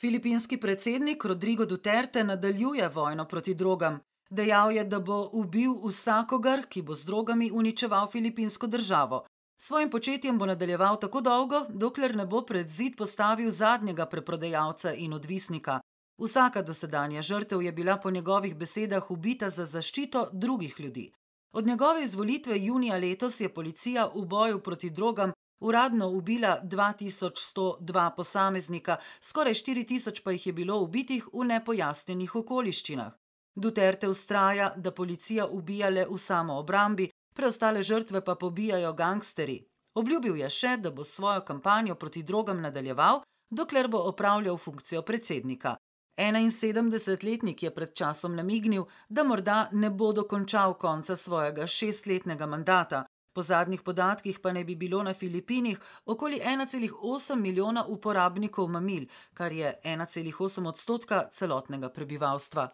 Filipinski predsednik Rodrigo Duterte nadaljuje vojno proti drogam. Dejal je, da bo ubil vsakogar, ki bo z drogami uničeval filipinsko državo. Svojim početjem bo nadaljeval tako dolgo, dokler ne bo pred zid postavil zadnjega preprodajalca in odvisnika. Vsaka dosedanja žrtev je bila po njegovih besedah ubita za zaščito drugih ljudi. Od njegove izvolitve junija letos je policija v boju proti drogam uradno ubila 2102 posameznika, skoraj 4000 pa jih je bilo ubitih v nepojasnjenih okoliščinah. Duterte ustraja, da policija ubija le v samo obrambi, preostale žrtve pa pobijajo gangsteri. Obljubil je še, da bo svojo kampanjo proti drogam nadaljeval, dokler bo opravljal funkcijo predsednika. 71-letnik je pred časom namignil, da morda ne bo dokončal konca svojega šestletnega mandata. Po zadnjih podatkih pa naj bi bilo na Filipinih okoli 1,8 milijona uporabnikov mamil, kar je 1,8 odstotka celotnega prebivalstva.